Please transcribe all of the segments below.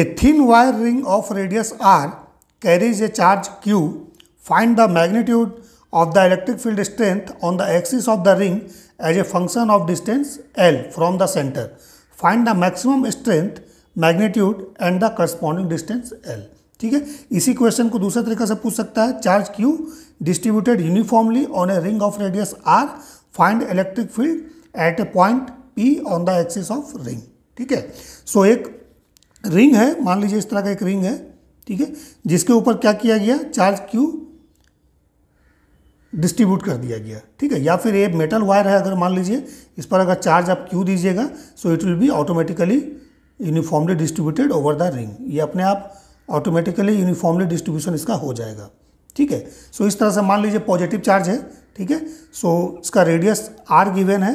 A thin wire ring of radius R carries a charge Q find the magnitude of the electric field strength on the axis of the ring as a function of distance L from the centre find the maximum strength magnitude and the corresponding distance L ठीक है इसी question को दूसरे तरीके से पूछ सकता है charge Q distributed uniformly on a ring of radius R find electric field at a point P on the axis of ring ठीक है सो एक रिंग है मान लीजिए इस तरह का एक रिंग है ठीक है जिसके ऊपर क्या किया गया चार्ज क्यू डिस्ट्रीब्यूट कर दिया गया ठीक है या फिर ये मेटल वायर है अगर मान लीजिए इस पर अगर चार्ज आप क्यू दीजिएगा so it will be automatically uniformly distributed over the ring ये अपने आप ऑटोमेटिकली यूनिफॉर्मली डिस्ट्रीब्यूशन इसका हो जाएगा ठीक है सो इस तरह से मान लीजिए पॉजिटिव चार्ज है ठीक है सो इसका रेडियस आर गिवेन है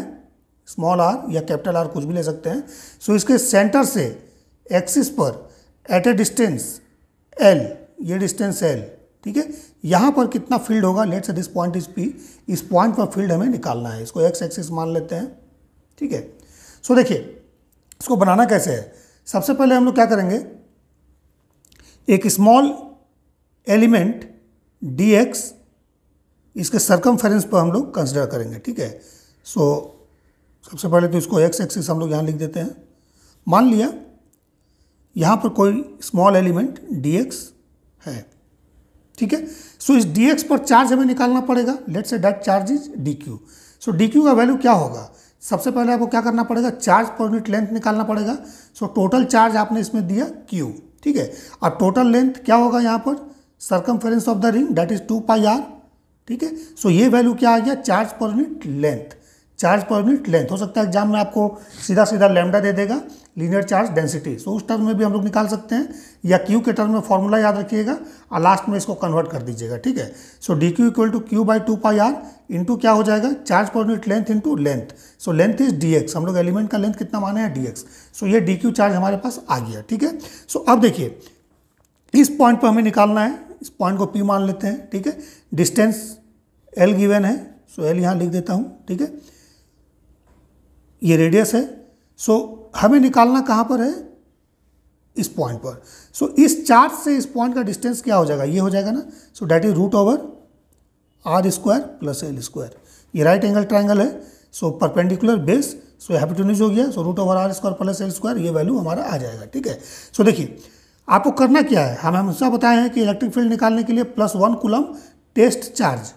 स्मॉल आर या कैपिटल आर कुछ भी ले सकते हैं सो इसके सेंटर से एक्सिस पर एट ए डिस्टेंस एल ये डिस्टेंस एल ठीक है यहाँ पर कितना फील्ड होगा let say this point is P इस पॉइंट पर फील्ड हमें निकालना है इसको एक्स एक्सिस मान लेते हैं ठीक है सो देखिए इसको बनाना कैसे है सबसे पहले हम लोग क्या करेंगे एक स्मॉल एलिमेंट डी एक्स इसके सरकम पर हम लोग कंसिडर करेंगे ठीक है सो so, सबसे पहले तो इसको एक्स एक्सिस हम लोग यहाँ लिख देते हैं मान लिया यहाँ पर कोई स्मॉल एलिमेंट dx है ठीक है सो इस dx पर चार्ज हमें निकालना पड़ेगा let say that charge is D Q so D Q का वैल्यू क्या होगा सबसे पहले आपको क्या करना पड़ेगा चार्ज पर यूनिट लेंथ निकालना पड़ेगा सो टोटल चार्ज आपने इसमें दिया क्यू ठीक है और टोटल लेंथ क्या होगा यहाँ पर circum of the ring that is two pi R ठीक है सो ये वैल्यू क्या आ गया charge per unit length charge per unit length हो सकता है एग्जाम में आपको सीधा सीधा लेमडा दे देगा लीनियर चार्ज डेंसिटी सो उस टर्म में भी हम लोग निकाल सकते हैं या क्यू के टर्म में फॉर्मूला याद रखिएगा और लास्ट में इसको कन्वर्ट कर दीजिएगा ठीक है so D Q equal to Q by two pi R into क्या हो जाएगा charge per unit length into length so length is D X हम लोग एलिमेंट का लेंथ कितना माने हैं डी एक्स सो ये डी क्यू चार्ज हमारे पास आ गया ठीक है सो अब देखिए इस पॉइंट पर हमें निकालना है इस पॉइंट को पी मान लेते हैं ठीक है डिस्टेंस एल गिवेन है सो एल यहाँ लिख देता हूँ ठीक है ये रेडियस है सो हमें निकालना कहाँ पर है इस पॉइंट पर सो so, इस चार्ज से इस पॉइंट का डिस्टेंस क्या हो जाएगा ये हो जाएगा ना so that is root over R square plus L square ये राइट एंगल ट्राइंगल है so so, perpendicular base so so, हो गया so root over R square plus L square ये वैल्यू हमारा आ जाएगा ठीक है सो so, देखिए आपको करना क्या है हम हमेशा बताए हैं कि इलेक्ट्रिक फील्ड निकालने के लिए plus one coulomb test charge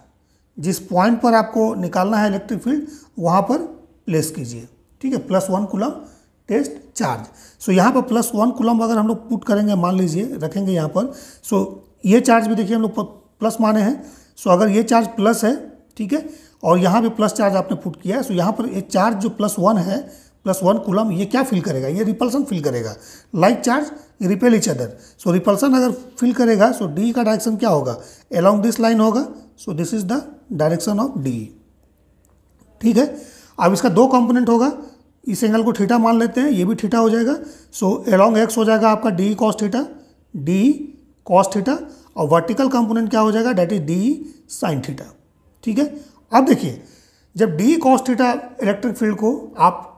जिस पॉइंट पर आपको निकालना है इलेक्ट्रिक फील्ड वहाँ पर प्लेस कीजिए ठीक है plus one coulomb test charge so यहाँ पर प्लस वन कुलम अगर हम लोग पुट करेंगे मान लीजिए रखेंगे यहाँ पर सो ये चार्ज भी देखिए हम लोग प्लस माने हैं सो अगर ये चार्ज प्लस है ठीक है और यहाँ भी प्लस चार्ज आपने पुट किया है सो यहाँ पर ये चार्ज जो प्लस वन है प्लस वन कुलम ये क्या फील करेगा ये रिपल्सन फील करेगा like charge repel each other so repulsion अगर फील करेगा सो so डी का डायरेक्शन क्या होगा अलॉन्ग दिस लाइन होगा so this is the direction of D ठीक है अब इसका दो कंपोनेंट होगा इस एंगल को ठीठा मान लेते हैं ये भी ठीठा हो जाएगा सो एलोंग एक्स हो जाएगा आपका D cos theta D cos theta और वर्टिकल कंपोनेंट क्या हो जाएगा that is D sine theta ठीक है अब देखिए जब D cos theta electric field को आप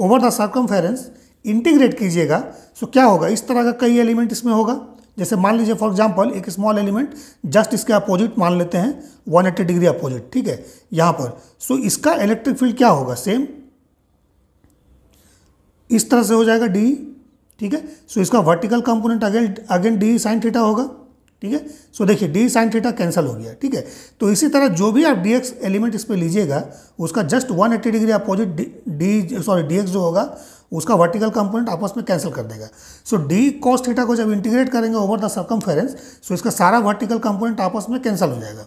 ओवर द सर्कमफेरेंस इंटीग्रेट कीजिएगा सो तो क्या होगा इस तरह का कई एलिमेंट इसमें होगा जैसे मान लीजिए फॉर एग्जाम्पल एक स्मॉल एलिमेंट जस्ट इसके अपोजिट मान लेते हैं 180 डिग्री अपोजिट ठीक है यहाँ पर सो so, इसका इलेक्ट्रिक फील्ड क्या होगा सेम इस तरह से हो जाएगा डी ठीक है सो इसका vertical component again again D sine theta होगा ठीक है सो देखिए डी साइन थीटा कैंसिल हो गया ठीक है तो इसी तरह जो भी आप डी एक्स एलिमेंट इस पर लीजिएगा उसका just 180 degree opposite D sorry D X जो होगा उसका वर्टिकल कंपोनेंट आपस में कैंसिल कर देगा सो डी कॉस थीटा को जब इंटीग्रेट करेंगे ओवर द सर्कमफेरेंस सो इसका सारा वर्टिकल कंपोनेंट आपस में कैंसिल हो जाएगा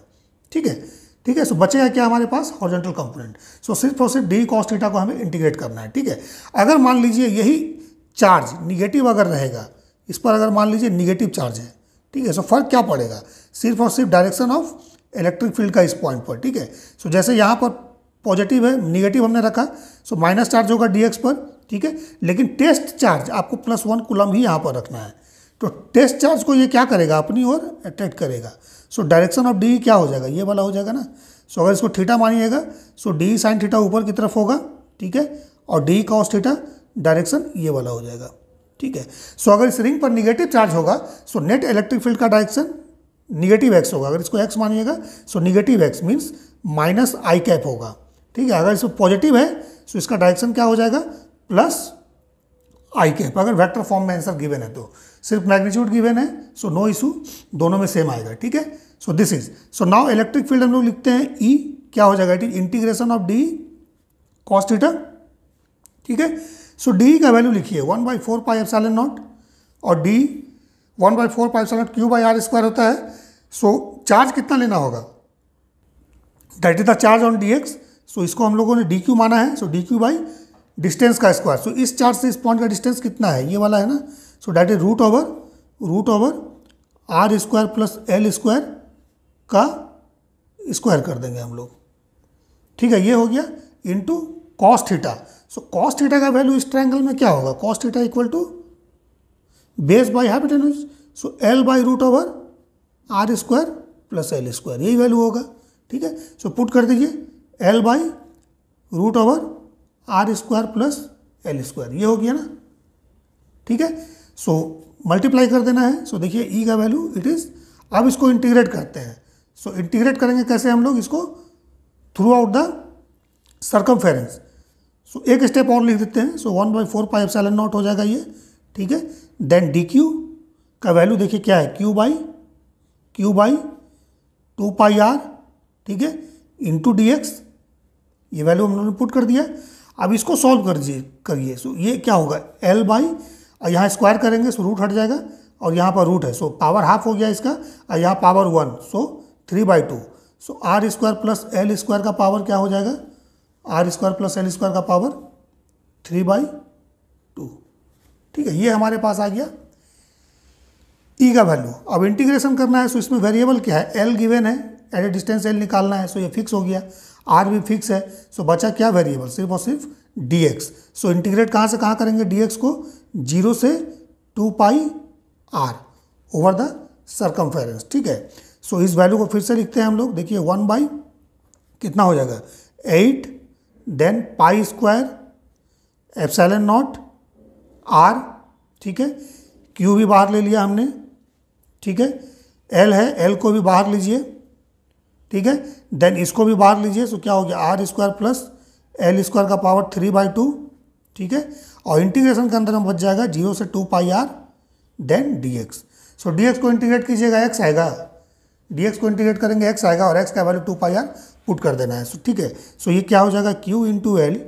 ठीक है ठीक है सो बचेगा क्या हमारे पास हॉर्जेंटल कंपोनेंट सो सिर्फ और सिर्फ डी कॉस्ट थीटा को हमें इंटीग्रेट करना है ठीक है अगर मान लीजिए यही चार्ज निगेटिव अगर रहेगा इस पर अगर मान लीजिए निगेटिव चार्ज है ठीक है सो फर्क क्या पड़ेगा सिर्फ और सिर्फ डायरेक्शन ऑफ इलेक्ट्रिक फील्ड का इस पॉइंट पर ठीक है सो जैसे यहाँ पर पॉजिटिव है निगेटिव हमने रखा सो माइनस चार्ज होगा डी पर ठीक है लेकिन टेस्ट चार्ज आपको प्लस वन कुलम ही यहाँ पर रखना है तो टेस्ट चार्ज को ये क्या करेगा अपनी ओर अट्रैक्ट करेगा सो डायरेक्शन ऑफ डी क्या हो जाएगा ये वाला हो जाएगा ना सो so, अगर इसको थीटा मानिएगा सो डी साइन थीटा ऊपर की तरफ होगा ठीक है और डी कॉस थीटा डायरेक्शन ये वाला हो जाएगा ठीक है सो so, अगर इस रिंग पर निगेटिव चार्ज होगा सो नेट इलेक्ट्रिक फील्ड का डायरेक्शन निगेटिव एक्स होगा अगर इसको एक्स मानिएगा so negative X means minus I cap होगा ठीक है अगर इसको पॉजिटिव है सो इसका डायरेक्शन क्या हो जाएगा प्लस आई कैप तो अगर वेक्टर फॉर्म में आंसर गिवन है तो सिर्फ मैग्नीट्यूड गिवन है सो नो इशू दोनों में सेम आएगा ठीक है so this is so now electric field हम लोग लिखते हैं ई e, क्या हो जाएगा it is integration of D cos theta ठीक है सो डी का वैल्यू लिखिए one by four pi F naught और D one by four pi F Q by R square होता है सो so, चार्ज कितना लेना होगा that is the charge on D X so इसको हम लोगों ने डी क्यू माना है so D Q by distance का स्क्वायर सो इस चार्ज से इस पॉइंट का डिस्टेंस कितना है ये वाला है ना so that is root over root over R square plus L square का स्क्वायर कर देंगे हम लोग ठीक है ये हो गया into cos theta so cos theta का वैल्यू इस ट्रायंगल में क्या होगा cos theta equal to base by hypotenuse so L by root over R square plus L square यही वैल्यू होगा ठीक है सो पुट कर दीजिए L by root over R square plus L square ये हो गया ना ठीक है सो मल्टीप्लाई कर देना है सो so, देखिए ई e का वैल्यू इट इज़ अब इसको इंटीग्रेट करते हैं सो so, इंटीग्रेट करेंगे कैसे हम लोग इसको throughout the circum so एक स्टेप और लिख देते हैं so one by four pi epsilon naught हो जाएगा ये ठीक है देन डी क्यू का वैल्यू देखिए क्या है Q by Q by two pi R ठीक है इंटू डी एक्स ये वैल्यू हम लोगों ने पुट कर दिया अब इसको सॉल्व कर दीजिए करिए सो ये क्या होगा एल बाई और यहाँ स्क्वायर करेंगे सो रूट हट जाएगा और यहाँ पर रूट है सो पावर हाफ हो गया इसका और यहाँ power one so three by two so R square plus L square का पावर क्या हो जाएगा R square plus L square का पावर थ्री बाई टू ठीक है ये हमारे पास आ गया ई e का वैल्यू अब इंटीग्रेशन करना है सो इसमें वेरिएबल क्या है एल गिवेन है एट ए डिस्टेंस एल निकालना है सो ये फिक्स हो गया आर भी फिक्स है सो बचा क्या वेरिएबल सिर्फ और सिर्फ डी एक्स सो इंटीग्रेट कहाँ से कहाँ करेंगे डी एक्स को जीरो से two pi R over the circumference ठीक है सो so, इस वैल्यू को फिर से लिखते हैं हम लोग देखिए वन बाई कितना हो जाएगा eight then pi square epsilon naught R ठीक है क्यू भी बाहर ले लिया हमने ठीक है एल है एल को भी बाहर लीजिए ठीक है देन इसको भी बाहर लीजिए सो तो क्या हो गया R square plus L square का पावर थ्री बाई टू ठीक है और इंटीग्रेशन के अंदर हम बच जाएगा जीरो से two pi R then D X so D X को इंटीग्रेट कीजिएगा एक्स आएगा डी एक्स को इंटीग्रेट करेंगे एक्स आएगा और एक्स का value two pi R put कर देना है सो ठीक है सो ये क्या हो जाएगा Q into L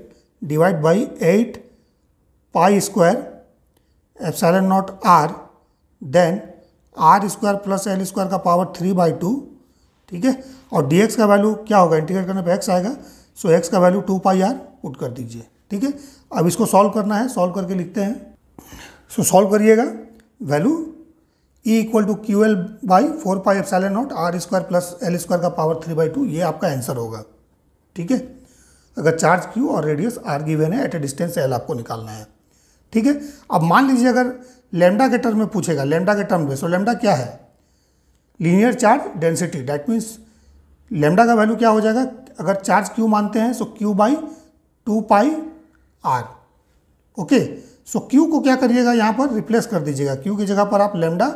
divide by eight pi square epsilon naught R then R square plus L square का पावर थ्री बाई टू ठीक है और डी का वैल्यू क्या होगा इंटीग्रेट करने पर एक्स आएगा सो एक्स का value two pi R put कर दीजिए ठीक है अब इसको सॉल्व करना है सॉल्व करके लिखते हैं सो सॉल्व करिएगा value e equal to Q L by four pi epsilon naught R square plus L square का पावर थ्री बाई टू ये आपका आंसर होगा ठीक है अगर चार्ज क्यू और रेडियस आर वेन है एट ए डिस्टेंस एल आपको निकालना है ठीक है अब मान लीजिए अगर लेमडा के टर्म में पूछेगा लेमडा के टर्म में सो लेमडा क्या है linear charge density that means lambda का वैल्यू क्या हो जाएगा अगर चार्ज क्यू मानते हैं so Q by two pi R okay so Q को क्या करिएगा यहाँ पर रिप्लेस कर दीजिएगा क्यू की जगह पर आप lambda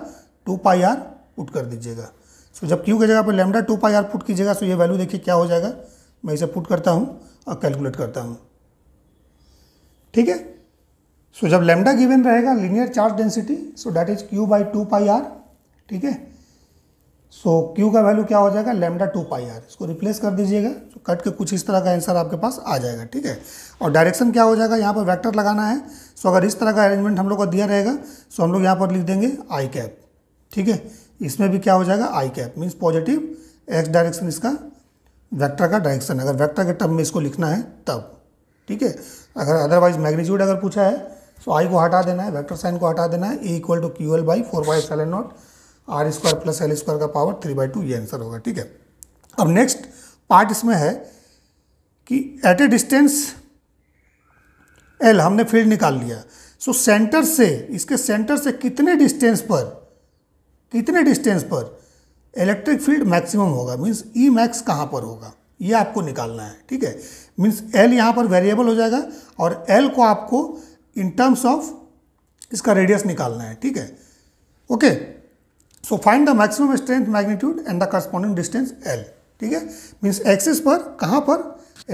two pi R put कर दीजिएगा सो so, जब क्यू की जगह पर lambda two pi R put कीजिएगा सो so ये वैल्यू देखिए क्या हो जाएगा मैं इसे पुट करता हूँ और कैलकुलेट करता हूँ ठीक है सो जब लेमडा गिवन रहेगा linear charge density so that is Q by two pi R ठीक है सो so, क्यू का वैल्यू क्या हो जाएगा लेमडा टू पाई आर इसको रिप्लेस कर दीजिएगा तो कट के कुछ इस तरह का आंसर आपके पास आ जाएगा ठीक है और डायरेक्शन क्या हो जाएगा यहाँ पर वेक्टर लगाना है सो so, अगर इस तरह का अरेंजमेंट हम लोग को दिया रहेगा सो so हम लोग यहाँ पर लिख देंगे आई कैप ठीक है इसमें भी क्या हो जाएगा I cap means positive X direction इसका वैक्टर का डायरेक्शन अगर वैक्टर के टर्म में इसको लिखना है तब ठीक है अगर अदरवाइज मैग्नीट्यूड अगर पूछा है सो आई को हटा देना है वैक्टर साइन को हटा देना है A equal to Q L by four pi epsilon naught R square plus L square का पावर थ्री बाई टू ये आंसर होगा ठीक है अब नेक्स्ट पार्ट इसमें है कि एट ए डिस्टेंस एल हमने फील्ड निकाल लिया सो so, सेंटर से इसके सेंटर से कितने डिस्टेंस पर कितने डिस्टेंस पर इलेक्ट्रिक फील्ड मैक्सिमम होगा मीन्स ई मैक्स कहाँ पर होगा ये आपको निकालना है ठीक है मीन्स एल यहाँ पर वेरिएबल हो जाएगा और एल को आपको इन टर्म्स ऑफ इसका रेडियस निकालना है ठीक है okay okay? So find the maximum strength magnitude and the corresponding distance L ठीक है मीन्स एक्सिस पर कहाँ पर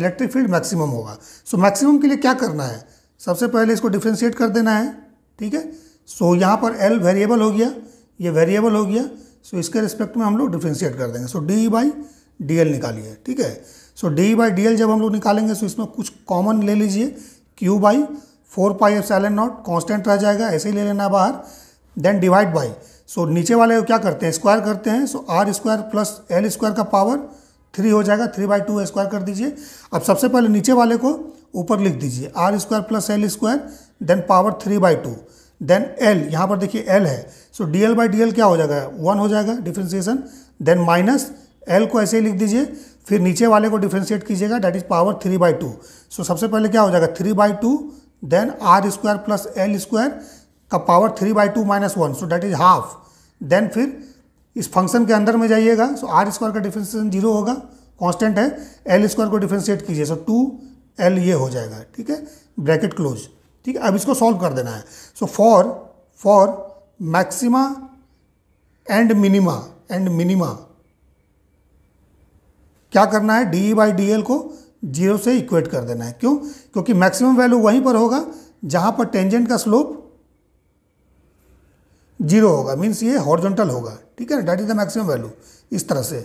इलेक्ट्रिक फील्ड मैक्सिमम होगा सो so, मैक्सिमम के लिए क्या करना है सबसे पहले इसको डिफ्रेंशिएट कर देना है ठीक है सो so, यहाँ पर एल वेरिएबल हो गया ये वेरिएबल हो गया सो so, इसके रिस्पेक्ट में हम लोग डिफ्रेंशिएट कर देंगे so D by D L निकालिए ठीक है so D by D L जब हम लोग निकालेंगे सो so इसमें कुछ कॉमन ले लीजिए Q by four pi epsilon naught constant रह जाएगा ऐसे ही ले लेना बाहर देन डिवाइड बाई सो नीचे वाले को क्या करते हैं स्क्वायर करते हैं so R square plus L square का पावर थ्री हो जाएगा थ्री बाई टू स्क्वायर कर दीजिए अब सबसे पहले नीचे वाले को ऊपर लिख दीजिए R square plus L square then power three by two then L यहाँ पर देखिए एल है so D L by D L क्या हो जाएगा वन हो जाएगा डिफ्रेंसिएशन देन माइनस एल को ऐसे ही लिख दीजिए फिर नीचे वाले को डिफ्रेंशिएट कीजिएगा that is power three by two so सबसे पहले क्या हो जाएगा three by two then R square plus L square का power three by two minus one so that is half then फिर इस फंक्शन के अंदर में जाइएगा सो आर स्क्वायर का डिफ्रेंसिएशन जीरो होगा कांस्टेंट है एल स्क्वायर को डिफ्रेंशिएट कीजिए सो टू एल ये हो जाएगा ठीक है ब्रैकेट क्लोज ठीक है अब इसको सॉल्व कर देना है so for for maxima and minima and minima क्या करना है डी बाई डी एल को जीरो से इक्वेट कर देना है क्यों क्योंकि मैक्सिमम वैल्यू वहीं पर होगा जहाँ पर टेंजेंट का स्लोप जीरो होगा मीन्स ये हॉर्जोंटल होगा ठीक है that is the maximum value इस तरह से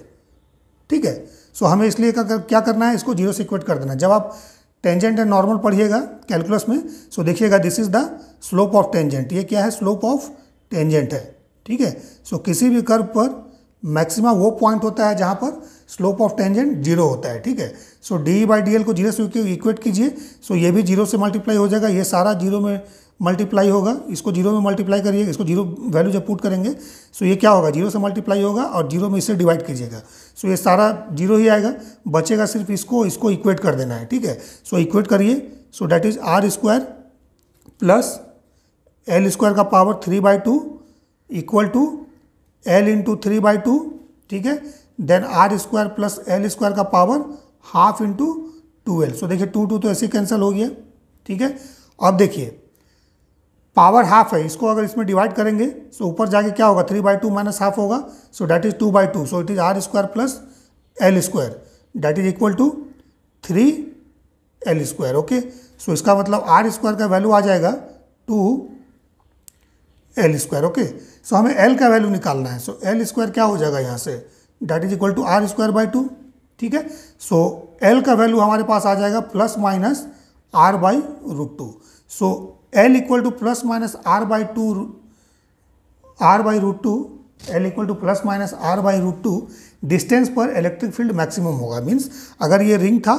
ठीक है सो so, हमें इसलिए क्या करना है इसको जीरो से इक्वेट कर देना जब आप टेंजेंट एंड नॉर्मल पढ़िएगा कैलकुलस में सो so, देखिएगा this is the slope of tangent ये क्या है स्लोप ऑफ टेंजेंट है ठीक है सो किसी भी कर्व पर मैक्सिमा वो पॉइंट होता है जहाँ पर स्लोप ऑफ टेंजेंट जीरो होता है ठीक है so D by D L को जीरो से इक्वेट कीजिए सो so, ये भी जीरो से मल्टीप्लाई हो जाएगा ये सारा जीरो में मल्टीप्लाई होगा इसको जीरो में मल्टीप्लाई करिए इसको जीरो वैल्यू जब पुट करेंगे सो ये क्या होगा जीरो से मल्टीप्लाई होगा और जीरो में इससे डिवाइड कीजिएगा सो ये सारा जीरो ही आएगा बचेगा सिर्फ इसको इसको इक्वेट कर देना है ठीक है सो इक्वेट करिए so that is R square plus L square का power three by two equal to L into three by two ठीक है then R square plus L square का power half into two L so देखिए two to तो ऐसे cancel हो गया ठीक है अब देखिए पावर हाफ है इसको अगर इसमें डिवाइड करेंगे सो तो ऊपर जाके क्या होगा three by two minus half होगा so that is two by two so it is R square plus L square that is equal to three L square okay so इसका मतलब आर स्क्वायर का वैल्यू आ जाएगा two L square okay so हमें L का value निकालना है so L square क्या हो जाएगा यहाँ से that is equal to R square by two ठीक है सो एल का वैल्यू हमारे पास आ जाएगा plus minus R by root two so L equal to plus minus R by two R by root two L equal to plus minus R by root two distance पर electric field maximum होगा means अगर ये ring था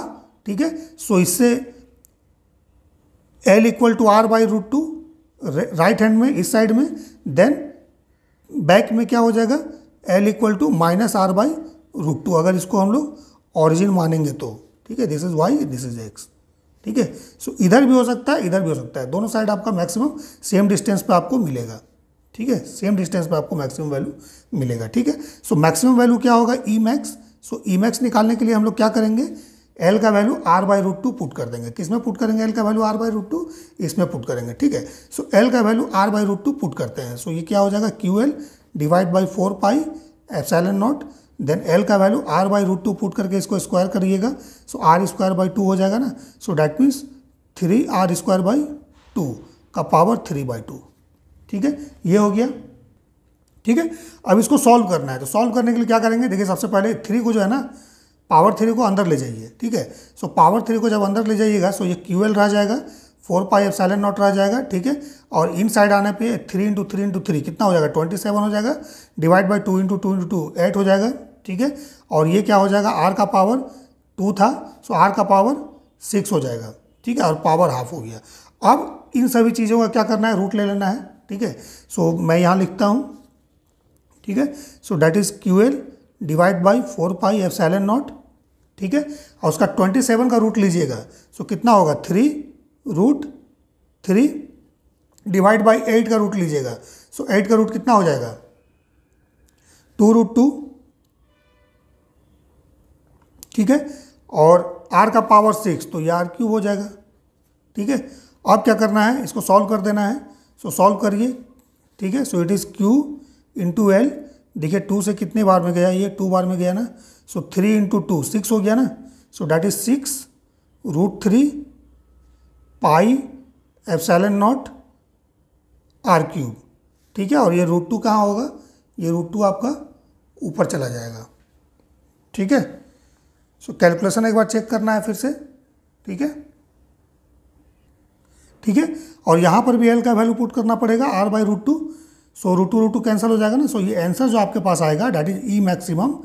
ठीक है so इससे L equal to R by root two right hand में इस साइड में देन बैक में क्या हो जाएगा L equal to minus R by root two अगर इसको हम लोग ऑरिजिन मानेंगे तो ठीक है this is Y this is X ठीक है सो इधर भी हो सकता है इधर भी हो सकता है दोनों साइड आपका मैक्सिमम सेम डिस्टेंस पे आपको मिलेगा ठीक है सेम डिस्टेंस पे आपको मैक्सिमम वैल्यू मिलेगा ठीक है सो मैक्सिमम वैल्यू क्या होगा ई मैक्स सो ई मैक्स निकालने के लिए हम लोग क्या करेंगे एल का value R by root two put कर देंगे किसमें पुट करेंगे एल का value R by root two इसमें पुट करेंगे ठीक है सो एल का value R by root two put करते हैं सो so, ये क्या हो जाएगा Q L divide by four pi epsilon naught then L का value R by root two put करके इसको स्क्वायर करिएगा so R square by to हो जाएगा ना so that means three R square by two का पावर थ्री बाई टू ठीक है ये हो गया ठीक है अब इसको सॉल्व करना है तो सॉल्व करने के लिए क्या करेंगे देखिए सबसे पहले थ्री को जो है ना पावर थ्री को अंदर ले जाइए ठीक है सो पावर थ्री को जब अंदर ले जाइएगा सो ये क्यू एल रह जाएगा four pi epsilon naught रह जाएगा ठीक है और इन साइड आने पे three into three into three कितना हो जाएगा ट्वेंटी सेवन हो जाएगा divide by two into two into two eight हो जाएगा ठीक है और ये क्या हो जाएगा आर का पावर टू था सो आर का पावर सिक्स हो जाएगा ठीक है और पावर हाफ हो गया अब इन सभी चीज़ों का क्या करना है रूट ले लेना है ठीक है सो मैं यहाँ लिखता हूँ ठीक है so that is Q L divide by four pi epsilon naught ठीक है और उसका ट्वेंटी सेवन का रूट लीजिएगा सो so, कितना होगा three root three divide by eight का रूट लीजिएगा सो so, एट का रूट कितना हो जाएगा टू रूट टू ठीक है और आर का पावर सिक्स तो ये आर क्यूब हो जाएगा ठीक है अब क्या करना है इसको सॉल्व कर देना है सो सॉल्व करिए ठीक है so it is Q into L देखिए टू से कितने बार में गया ये टू बार में गया ना so three into two six हो गया ना so that is six root three pi epsilon naught R cube ठीक है और ये रूट टू कहाँ होगा ये रूट टू आपका ऊपर चला जाएगा ठीक है सो so, कैलकुलेशन एक बार चेक करना है फिर से ठीक है ठीक है और यहाँ पर भी एल का वैल्यू पुट करना पड़ेगा R by root two so root two root two cancel हो जाएगा ना सो so, ये आंसर जो आपके पास आएगा that is E maximum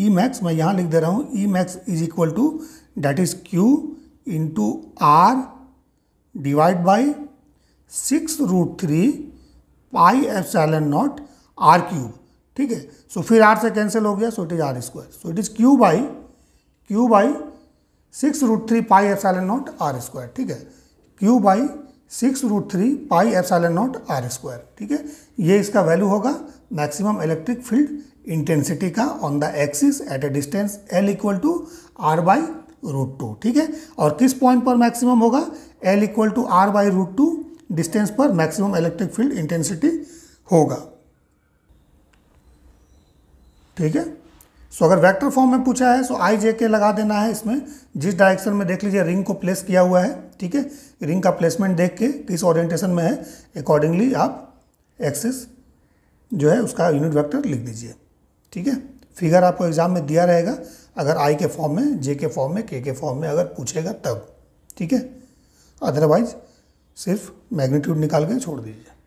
E max मैं यहाँ लिख दे रहा हूँ E max is equal to that is Q into R divide by six root three pi epsilon naught R cube ठीक है सो फिर आर से कैंसिल हो गया so it is R square so it is Q by Q by six root three pi epsilon naught R square ठीक है Q by six root three pi epsilon naught R square ठीक है ये इसका value होगा maximum electric field intensity का on the axis at a distance L equal to R by root two ठीक है और किस पॉइंट पर मैक्सिमम होगा L equal to R by root two distance पर मैक्सिमम इलेक्ट्रिक फील्ड इंटेंसिटी होगा ठीक है सो अगर वेक्टर फॉर्म में पूछा है सो आई जे के लगा देना है इसमें जिस डायरेक्शन में देख लीजिए रिंग को प्लेस किया हुआ है ठीक है रिंग का प्लेसमेंट देख के किस ऑरिएंटेशन में है अकॉर्डिंगली आप एक्सिस जो है उसका यूनिट वेक्टर लिख दीजिए ठीक है फिगर आपको एग्जाम में दिया रहेगा अगर आई के फॉर्म में जे के फॉर्म में के के फॉर्म में अगर पूछेगा तब ठीक है अदरवाइज सिर्फ मैग्नीट्यूड निकाल के छोड़ दीजिए